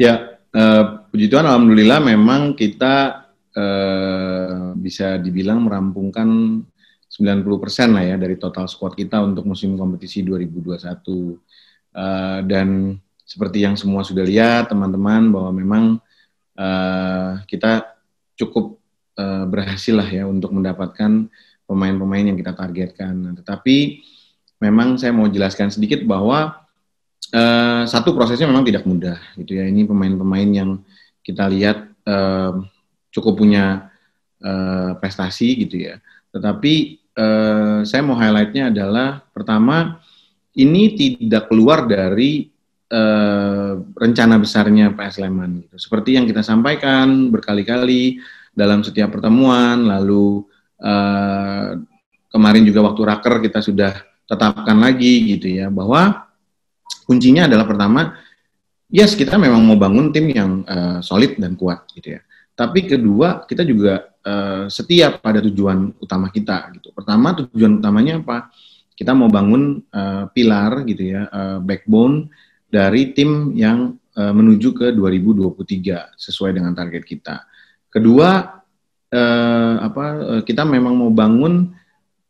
Ya, eh, puji Tuhan, alhamdulillah memang kita eh, bisa dibilang merampungkan 90% lah ya dari total squad kita untuk musim kompetisi 2021. Uh, eh, dan seperti yang semua sudah lihat teman-teman bahwa memang uh, kita cukup uh, berhasil lah ya untuk mendapatkan pemain-pemain yang kita targetkan. Nah, tetapi memang saya mau jelaskan sedikit bahwa uh, satu prosesnya memang tidak mudah gitu ya. Ini pemain-pemain yang kita lihat uh, cukup punya uh, prestasi gitu ya. Tetapi uh, saya mau highlightnya adalah pertama ini tidak keluar dari uh, rencana besarnya PS Sleman gitu. Seperti yang kita sampaikan berkali-kali dalam setiap pertemuan, lalu uh, kemarin juga waktu raker kita sudah tetapkan lagi gitu ya bahwa kuncinya adalah pertama, yes kita memang mau bangun tim yang uh, solid dan kuat gitu ya. Tapi kedua kita juga uh, setia pada tujuan utama kita gitu. Pertama tujuan utamanya apa? Kita mau bangun uh, pilar gitu ya, uh, backbone dari tim yang uh, menuju ke 2023 sesuai dengan target kita. Kedua uh, apa? Uh, kita memang mau bangun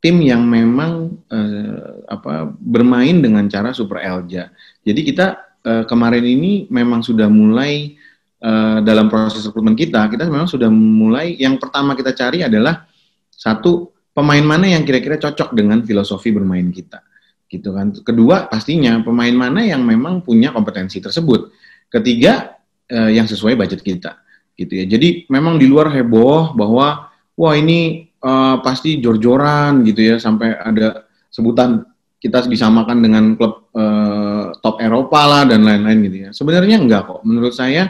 tim yang memang uh, apa bermain dengan cara super Elja. Jadi kita uh, kemarin ini memang sudah mulai uh, dalam proses rekrutmen kita, kita memang sudah mulai yang pertama kita cari adalah satu pemain mana yang kira-kira cocok dengan filosofi bermain kita. Gitu kan. Kedua, pastinya pemain mana yang memang punya kompetensi tersebut. Ketiga, eh, yang sesuai budget kita. Gitu ya. Jadi memang di luar heboh bahwa wah ini uh, pasti jor-joran gitu ya sampai ada sebutan kita disamakan dengan klub uh, top Eropa lah dan lain-lain gitu ya. Sebenarnya enggak kok. Menurut saya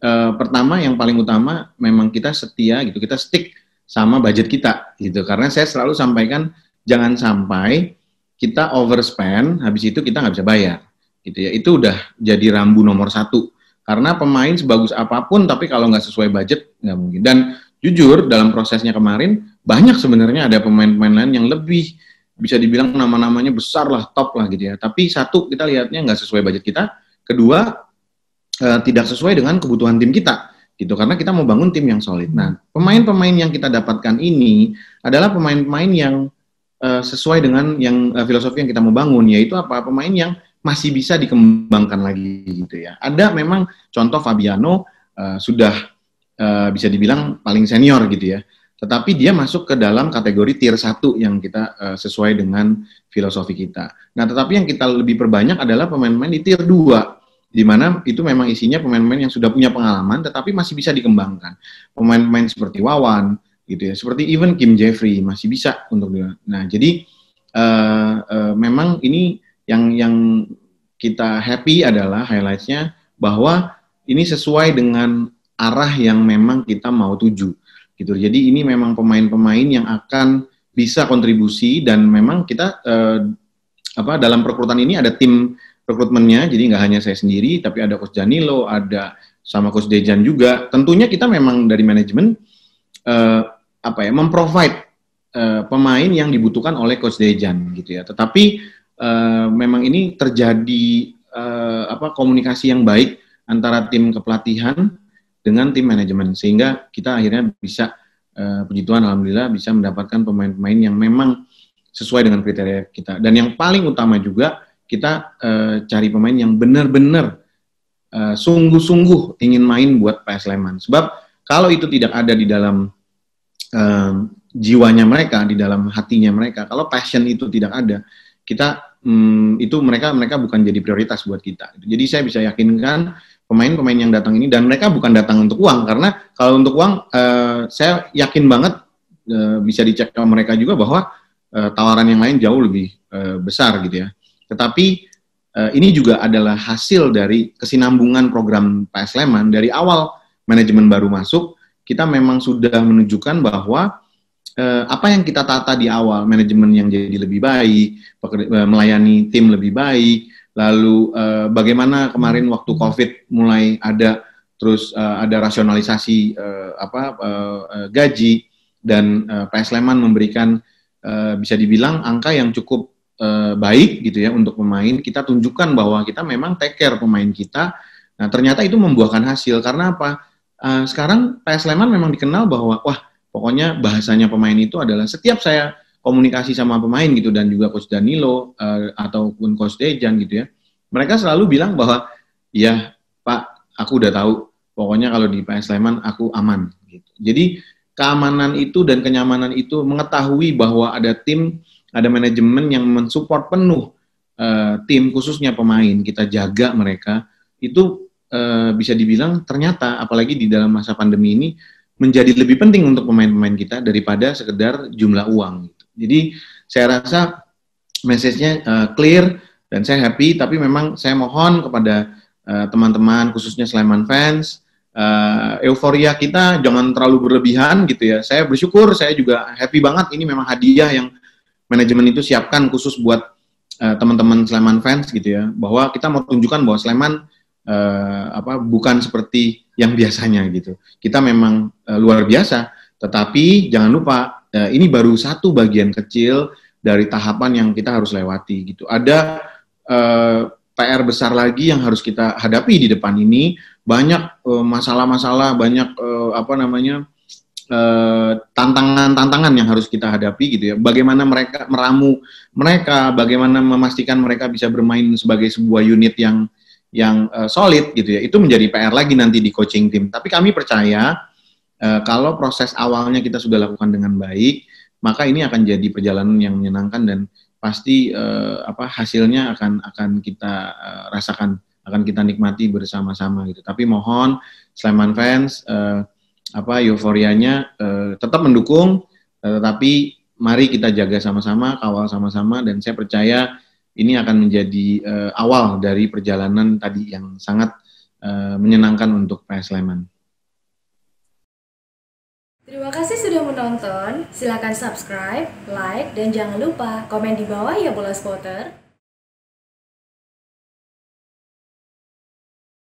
uh, pertama yang paling utama memang kita setia gitu. Kita stick sama budget kita gitu. Karena saya selalu sampaikan jangan sampai kita overspend habis itu kita nggak bisa bayar gitu ya. Itu udah jadi rambu nomor satu. Karena pemain sebagus apapun tapi kalau nggak sesuai budget nggak mungkin. Dan jujur dalam prosesnya kemarin banyak sebenarnya ada pemain-pemain lain yang lebih bisa dibilang nama-namanya besar lah, top lah gitu ya. Tapi satu kita lihatnya nggak sesuai budget kita, kedua e, tidak sesuai dengan kebutuhan tim kita gitu karena kita mau bangun tim yang solid. Nah, pemain-pemain yang kita dapatkan ini adalah pemain-pemain yang e, sesuai dengan yang e, filosofi yang kita mau bangun yaitu apa? Pemain yang masih bisa dikembangkan lagi gitu ya. Ada memang contoh Fabiano e, sudah Eh, bisa dibilang paling senior gitu ya. Tetapi dia masuk ke dalam kategori tier 1 yang kita uh, sesuai dengan filosofi kita. Nah, tetapi yang kita lebih perbanyak adalah pemain-pemain di tier 2 di mana itu memang isinya pemain-pemain yang sudah punya pengalaman tetapi masih bisa dikembangkan. Pemain-pemain seperti Wawan gitu ya, seperti even Kim Jeffrey masih bisa untuk dia. Nah, jadi uh, uh, memang ini yang yang kita happy adalah highlightsnya bahwa ini sesuai dengan arah yang memang kita mau tuju gitu. Jadi ini memang pemain-pemain yang akan bisa kontribusi dan memang kita eh, apa dalam perekrutan ini ada tim rekrutmennya. Jadi nggak hanya saya sendiri, tapi ada Coach Janilo, ada sama Coach Dejan juga. Tentunya kita memang dari manajemen eh, apa ya memprovide eh, pemain yang dibutuhkan oleh Coach Dejan gitu ya. Tetapi eh, memang ini terjadi eh, apa komunikasi yang baik antara tim kepelatihan dengan tim manajemen sehingga kita akhirnya bisa uh, puji Tuhan alhamdulillah bisa mendapatkan pemain-pemain yang memang sesuai dengan kriteria kita dan yang paling utama juga kita uh, cari pemain yang benar-benar eh, sungguh-sungguh ingin main buat PS Sleman sebab kalau itu tidak ada di dalam uh, jiwanya mereka di dalam hatinya mereka kalau passion itu tidak ada kita um, itu mereka mereka bukan jadi prioritas buat kita jadi saya bisa yakinkan pemain-pemain yang datang ini dan mereka bukan datang untuk uang karena kalau untuk uang uh, saya yakin banget uh, bisa dicek sama mereka juga bahwa uh, tawaran yang lain jauh lebih uh, besar gitu ya. Tetapi uh, ini juga adalah hasil dari kesinambungan program PS Sleman dari awal manajemen baru masuk kita memang sudah menunjukkan bahwa eh, apa yang kita tata di awal, manajemen yang jadi lebih baik, melayani tim lebih baik, lalu uh, bagaimana kemarin waktu COVID mulai ada terus uh, ada rasionalisasi uh, apa uh, gaji dan uh, PS Leman memberikan uh, bisa dibilang angka yang cukup uh, baik gitu ya untuk pemain kita tunjukkan bahwa kita memang take care pemain kita nah ternyata itu membuahkan hasil karena apa uh, sekarang PS Leman memang dikenal bahwa wah pokoknya bahasanya pemain itu adalah setiap saya komunikasi sama pemain gitu dan juga coach Danilo uh, ataupun coach Dejan gitu ya mereka selalu bilang bahwa ya Pak aku udah tahu pokoknya kalau di PS Sleman aku aman gitu jadi keamanan itu dan kenyamanan itu mengetahui bahwa ada tim ada manajemen yang mensupport penuh uh, tim khususnya pemain kita jaga mereka itu uh, bisa dibilang ternyata apalagi di dalam masa pandemi ini menjadi lebih penting untuk pemain-pemain kita daripada sekedar jumlah uang gitu. Jadi saya rasa message-nya uh, clear dan saya happy. Tapi memang saya mohon kepada eh, teman-teman uh, khususnya Sleman fans, uh, euforia kita jangan terlalu berlebihan gitu ya. Saya bersyukur, saya juga happy banget. Ini memang hadiah yang manajemen itu siapkan khusus buat uh, teman-teman Sleman fans gitu ya, bahwa kita mau tunjukkan bahwa Sleman uh, apa bukan seperti yang biasanya gitu. Kita memang uh, luar biasa, tetapi jangan lupa Eh, ini baru satu bagian kecil dari tahapan yang kita harus lewati gitu. Ada eh, PR besar lagi yang harus kita hadapi di depan ini. Banyak eh, masalah-masalah, banyak apa namanya tantangan-tantangan yang harus kita hadapi gitu ya. Bagaimana mereka meramu mereka, bagaimana memastikan mereka bisa bermain sebagai sebuah unit yang yang solid gitu ya. Itu menjadi PR lagi nanti di coaching tim. Tapi kami percaya Eh, kalau proses awalnya kita sudah lakukan dengan baik, maka ini akan jadi perjalanan yang menyenangkan dan pasti uh, apa hasilnya akan akan kita uh, rasakan, akan kita nikmati bersama-sama gitu. Tapi mohon Sleman fans uh, apa euforianya uh, tetap mendukung, uh, tetapi mari kita jaga sama-sama, kawal sama-sama dan saya percaya ini akan menjadi uh, awal dari perjalanan tadi yang sangat uh, menyenangkan untuk PS Sleman. Terima kasih sudah menonton. Silakan subscribe, like, dan jangan lupa komen di bawah ya bola spotter.